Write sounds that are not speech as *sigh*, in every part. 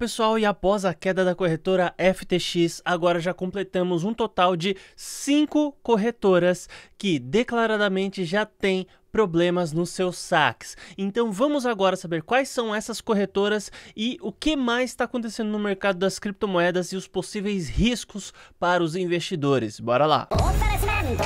pessoal, e após a queda da corretora FTX, agora já completamos um total de cinco corretoras que declaradamente já têm problemas nos seus saques. Então vamos agora saber quais são essas corretoras e o que mais está acontecendo no mercado das criptomoedas e os possíveis riscos para os investidores. Bora lá! Opa, Puta,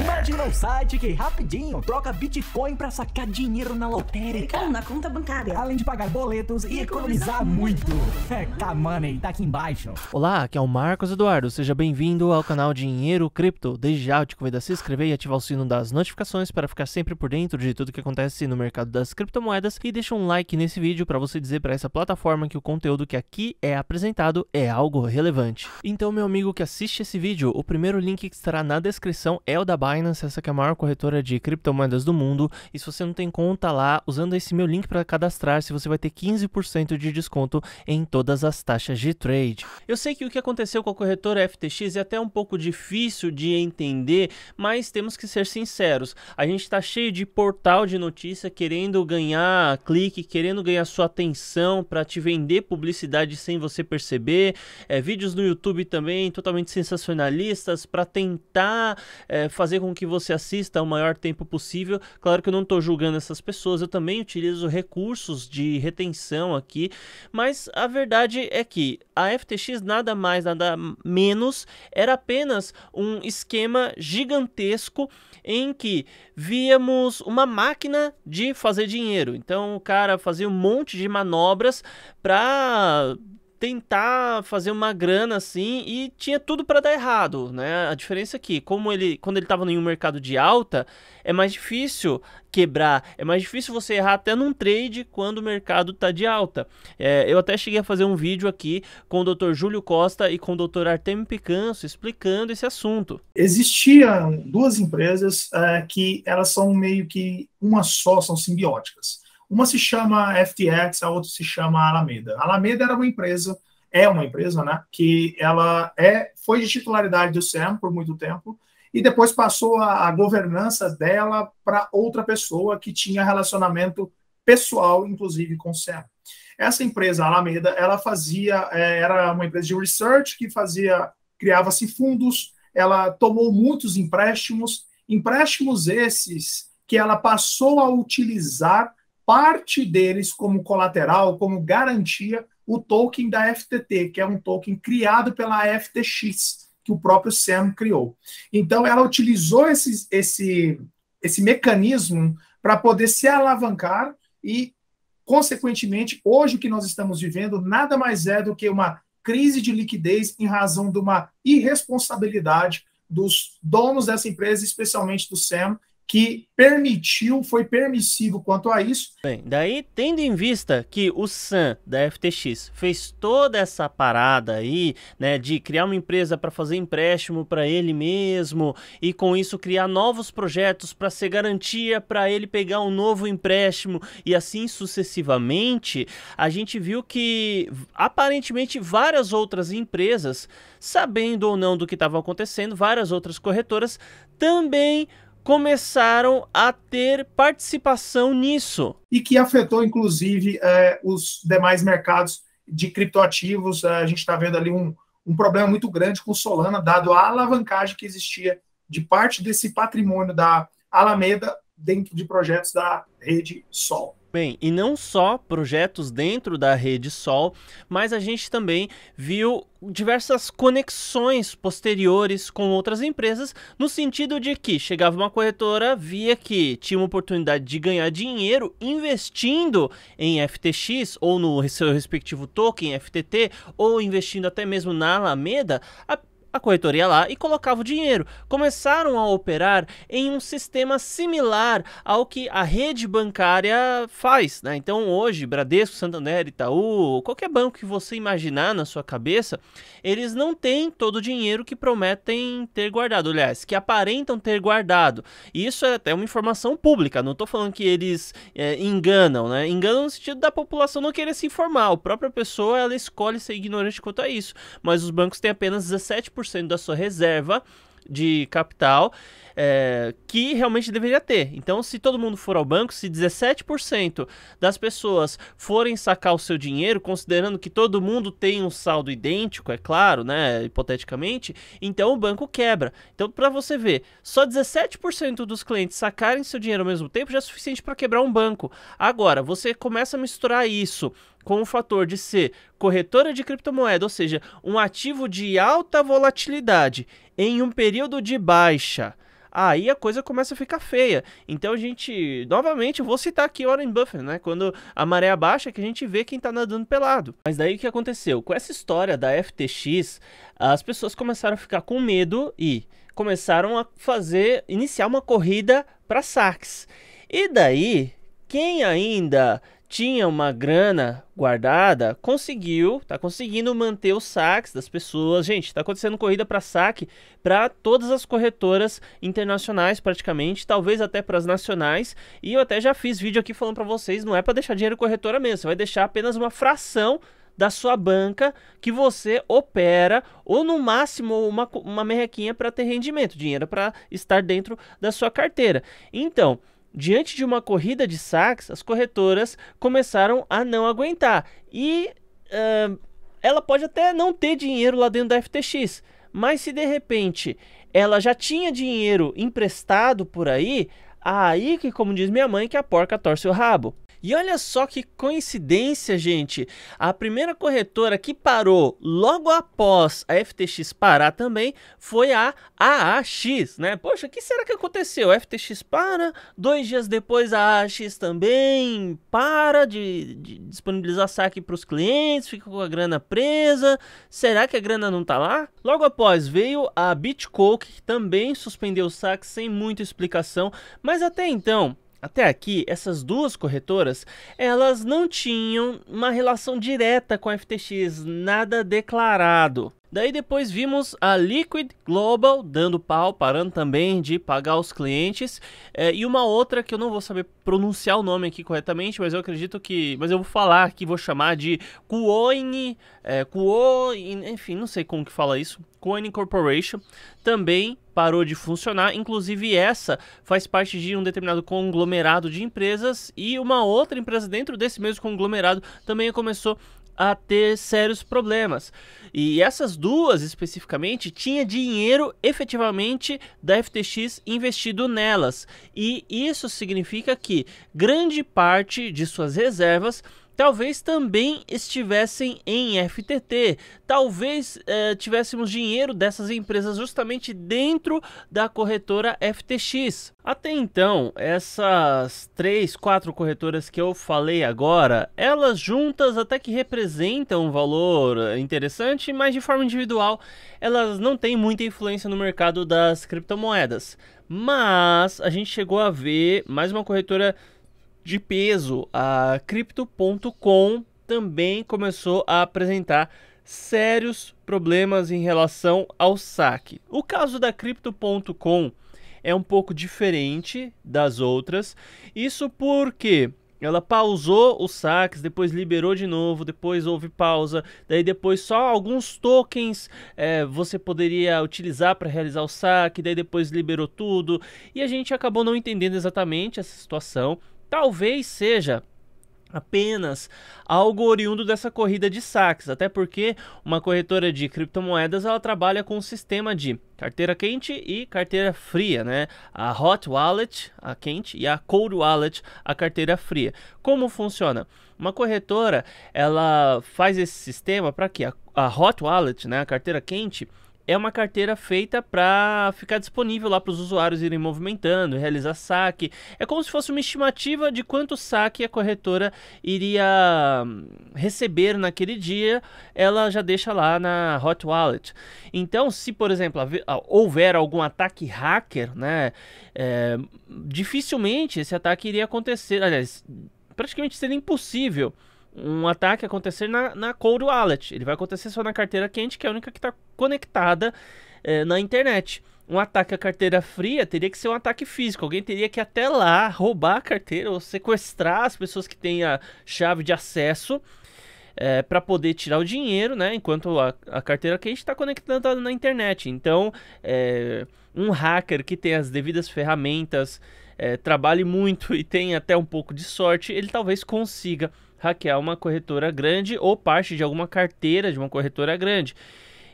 Imagina o site que rapidinho troca Bitcoin pra sacar dinheiro na lotérica. Então, na conta bancária. Além de pagar boletos e, e economizar, economizar muito. É, K-Money, tá aqui embaixo. Olá, aqui é o Marcos Eduardo. Seja bem-vindo ao canal Dinheiro Cripto. Desde já eu te convido a se inscrever e ativar o sino das notificações para ficar sempre por dentro de tudo que acontece no mercado das criptomoedas. E deixa um like nesse vídeo para você dizer para essa plataforma que o conteúdo que aqui é apresentado é algo relevante. Então, meu amigo que assiste esse vídeo, o primeiro link que estará na na descrição é o da Binance, essa que é a maior corretora de criptomoedas do mundo. E se você não tem conta lá, usando esse meu link para cadastrar-se, você vai ter 15% de desconto em todas as taxas de trade. Eu sei que o que aconteceu com a corretora FTX é até um pouco difícil de entender, mas temos que ser sinceros. A gente está cheio de portal de notícia querendo ganhar clique, querendo ganhar sua atenção para te vender publicidade sem você perceber. É, vídeos no YouTube também totalmente sensacionalistas para tentar tentar é, fazer com que você assista o maior tempo possível. Claro que eu não estou julgando essas pessoas, eu também utilizo recursos de retenção aqui, mas a verdade é que a FTX nada mais, nada menos era apenas um esquema gigantesco em que víamos uma máquina de fazer dinheiro. Então o cara fazia um monte de manobras para tentar fazer uma grana assim e tinha tudo para dar errado, né? A diferença é que, como ele, quando ele estava em um mercado de alta, é mais difícil quebrar, é mais difícil você errar até num trade quando o mercado tá de alta. É, eu até cheguei a fazer um vídeo aqui com o Dr. Júlio Costa e com o Dr. Artemio Picanso explicando esse assunto. Existiam duas empresas é, que elas são meio que uma só, são simbióticas uma se chama FTX, a outra se chama Alameda. A Alameda era uma empresa, é uma empresa, né? Que ela é, foi de titularidade do SEM por muito tempo e depois passou a, a governança dela para outra pessoa que tinha relacionamento pessoal, inclusive com o SEM. Essa empresa, a Alameda, ela fazia, é, era uma empresa de research que fazia, criava-se fundos, ela tomou muitos empréstimos, empréstimos esses que ela passou a utilizar parte deles como colateral, como garantia, o token da FTT, que é um token criado pela FTX, que o próprio Sam criou. Então, ela utilizou esse, esse, esse mecanismo para poder se alavancar e, consequentemente, hoje o que nós estamos vivendo nada mais é do que uma crise de liquidez em razão de uma irresponsabilidade dos donos dessa empresa, especialmente do Sam, que permitiu, foi permissivo quanto a isso. Bem, daí tendo em vista que o Sam da FTX fez toda essa parada aí, né, de criar uma empresa para fazer empréstimo para ele mesmo e com isso criar novos projetos para ser garantia para ele pegar um novo empréstimo e assim sucessivamente, a gente viu que aparentemente várias outras empresas, sabendo ou não do que estava acontecendo, várias outras corretoras também começaram a ter participação nisso. E que afetou, inclusive, é, os demais mercados de criptoativos. É, a gente está vendo ali um, um problema muito grande com Solana, dado a alavancagem que existia de parte desse patrimônio da Alameda dentro de projetos da rede Sol. Bem, e não só projetos dentro da rede Sol, mas a gente também viu diversas conexões posteriores com outras empresas, no sentido de que chegava uma corretora, via que tinha uma oportunidade de ganhar dinheiro investindo em FTX ou no seu respectivo token FTT, ou investindo até mesmo na Alameda, a a corretoria lá e colocava o dinheiro. Começaram a operar em um sistema similar ao que a rede bancária faz. Né? Então hoje, Bradesco, Santander, Itaú, qualquer banco que você imaginar na sua cabeça, eles não têm todo o dinheiro que prometem ter guardado, aliás, que aparentam ter guardado. isso é até uma informação pública, não estou falando que eles é, enganam, né? Enganam no sentido da população não querer se informar. A própria pessoa ela escolhe ser ignorante quanto a isso. Mas os bancos têm apenas 17% 100% da sua reserva de capital é, que realmente deveria ter. Então, se todo mundo for ao banco, se 17% das pessoas forem sacar o seu dinheiro, considerando que todo mundo tem um saldo idêntico, é claro, né, hipoteticamente, então o banco quebra. Então, para você ver, só 17% dos clientes sacarem seu dinheiro ao mesmo tempo já é suficiente para quebrar um banco. Agora, você começa a misturar isso com o fator de ser corretora de criptomoeda, ou seja, um ativo de alta volatilidade em um período de baixa. Aí a coisa começa a ficar feia. Então a gente, novamente, vou citar aqui Warren Buffett, né? Quando a maré abaixa, que a gente vê quem tá nadando pelado. Mas daí o que aconteceu? Com essa história da FTX, as pessoas começaram a ficar com medo e começaram a fazer, iniciar uma corrida para saques. E daí, quem ainda tinha uma grana guardada, conseguiu, tá conseguindo manter os saques das pessoas. Gente, tá acontecendo corrida para saque para todas as corretoras internacionais praticamente, talvez até para as nacionais. E eu até já fiz vídeo aqui falando para vocês, não é para deixar dinheiro corretora mesmo, você vai deixar apenas uma fração da sua banca que você opera ou no máximo uma, uma merrequinha para ter rendimento, dinheiro para estar dentro da sua carteira. Então, Diante de uma corrida de saques, as corretoras começaram a não aguentar. E uh, ela pode até não ter dinheiro lá dentro da FTX, mas se de repente ela já tinha dinheiro emprestado por aí, é aí que, como diz minha mãe, que a porca torce o rabo. E olha só que coincidência, gente. A primeira corretora que parou logo após a FTX parar também foi a AAX, né? Poxa, o que será que aconteceu? A FTX para, dois dias depois a AAX também para de, de disponibilizar saque para os clientes, fica com a grana presa. Será que a grana não tá lá? Logo após veio a Bitcoin, que também suspendeu o saque sem muita explicação, mas até então até aqui, essas duas corretoras, elas não tinham uma relação direta com a FTX, nada declarado. Daí depois vimos a Liquid Global dando pau, parando também de pagar os clientes. É, e uma outra que eu não vou saber pronunciar o nome aqui corretamente, mas eu acredito que. Mas eu vou falar aqui, vou chamar de Kuoin. É, Kuoin enfim, não sei como que fala isso. Kuoin Corporation também parou de funcionar. Inclusive, essa faz parte de um determinado conglomerado de empresas e uma outra empresa dentro desse mesmo conglomerado também começou a ter sérios problemas. E essas duas especificamente tinha dinheiro efetivamente da FTX investido nelas. E isso significa que grande parte de suas reservas talvez também estivessem em FTT, talvez eh, tivéssemos dinheiro dessas empresas justamente dentro da corretora FTX. Até então, essas três, quatro corretoras que eu falei agora, elas juntas até que representam um valor interessante, mas de forma individual elas não têm muita influência no mercado das criptomoedas. Mas a gente chegou a ver mais uma corretora de peso. A Crypto.com também começou a apresentar sérios problemas em relação ao saque. O caso da Crypto.com é um pouco diferente das outras, isso porque ela pausou os saques, depois liberou de novo, depois houve pausa, daí depois só alguns tokens é, você poderia utilizar para realizar o saque, daí depois liberou tudo, e a gente acabou não entendendo exatamente essa situação talvez seja apenas algo oriundo dessa corrida de saques, até porque uma corretora de criptomoedas ela trabalha com um sistema de carteira quente e carteira fria, né? A hot wallet, a quente, e a cold wallet, a carteira fria. Como funciona? Uma corretora, ela faz esse sistema para que a, a hot wallet, né, a carteira quente, é uma carteira feita para ficar disponível lá para os usuários irem movimentando, realizar saque. É como se fosse uma estimativa de quanto saque a corretora iria hum, receber naquele dia, ela já deixa lá na Hot Wallet. Então, se por exemplo ah, houver algum ataque hacker, né, é, dificilmente esse ataque iria acontecer, aliás, praticamente seria impossível um ataque acontecer na, na Cold Wallet. Ele vai acontecer só na carteira quente, que é a única que está conectada é, na internet. Um ataque à carteira fria teria que ser um ataque físico. Alguém teria que ir até lá roubar a carteira ou sequestrar as pessoas que têm a chave de acesso é, eh, para poder tirar o dinheiro, né? Enquanto a, a carteira quente está conectada na internet. Então, é, um hacker que tem as devidas ferramentas, trabalhe muito *laughs* e tem até um pouco de sorte, ele talvez consiga hackear uma corretora grande ou parte de alguma carteira de uma corretora grande.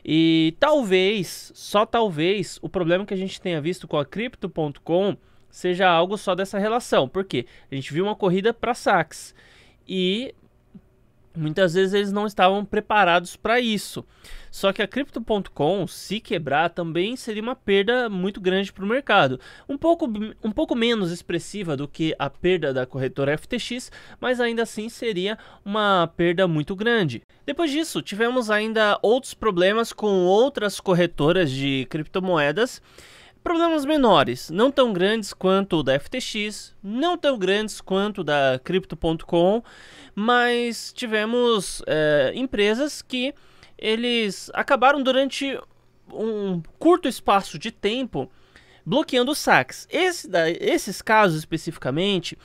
E talvez, só talvez, o problema que a gente tenha visto com a Crypto.com seja algo só dessa relação. Por quê? A gente viu uma corrida para saques. E Muitas vezes eles não estavam preparados para isso. Só que a Crypto.com, se quebrar, também seria uma perda muito grande para o mercado. Um pouco, um pouco menos expressiva do que a perda da corretora FTX, mas ainda assim seria uma perda muito grande. Depois disso, tivemos ainda outros problemas com outras corretoras de criptomoedas Problemas menores, não tão grandes quanto o da FTX, não tão grandes quanto o da Crypto.com, mas tivemos é, empresas que eles acabaram durante um curto espaço de tempo bloqueando os saques. Esse, esses casos especificamente,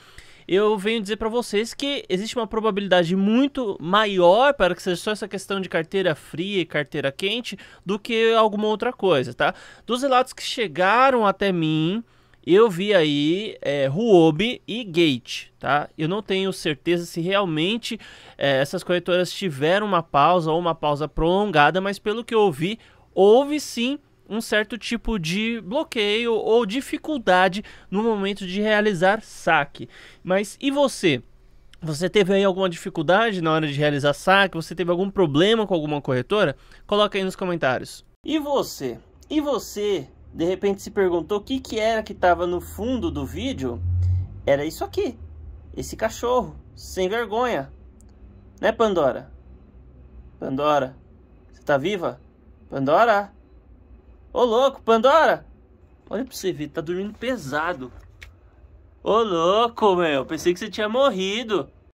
eu venho dizer para vocês que existe uma probabilidade muito maior para que seja só essa questão de carteira fria e carteira quente do que alguma outra coisa, tá? Dos relatos que chegaram até mim, eu vi aí é, Huobi e Gate, tá? Eu não tenho certeza se realmente é, essas corretoras tiveram uma pausa ou uma pausa prolongada, mas pelo que eu ouvi, houve sim um certo tipo de bloqueio ou dificuldade no momento de realizar saque. Mas e você? Você teve aí alguma dificuldade na hora de realizar saque? Você teve algum problema com alguma corretora? Coloca aí nos comentários. E você? E você, de repente, se perguntou o que, que era que estava no fundo do vídeo? Era isso aqui. Esse cachorro, sem vergonha. Né, Pandora? Pandora, você tá viva? Pandora? Ô louco, Pandora! Olha pra você ver, tá dormindo pesado. Ô louco, meu, pensei que você tinha morrido.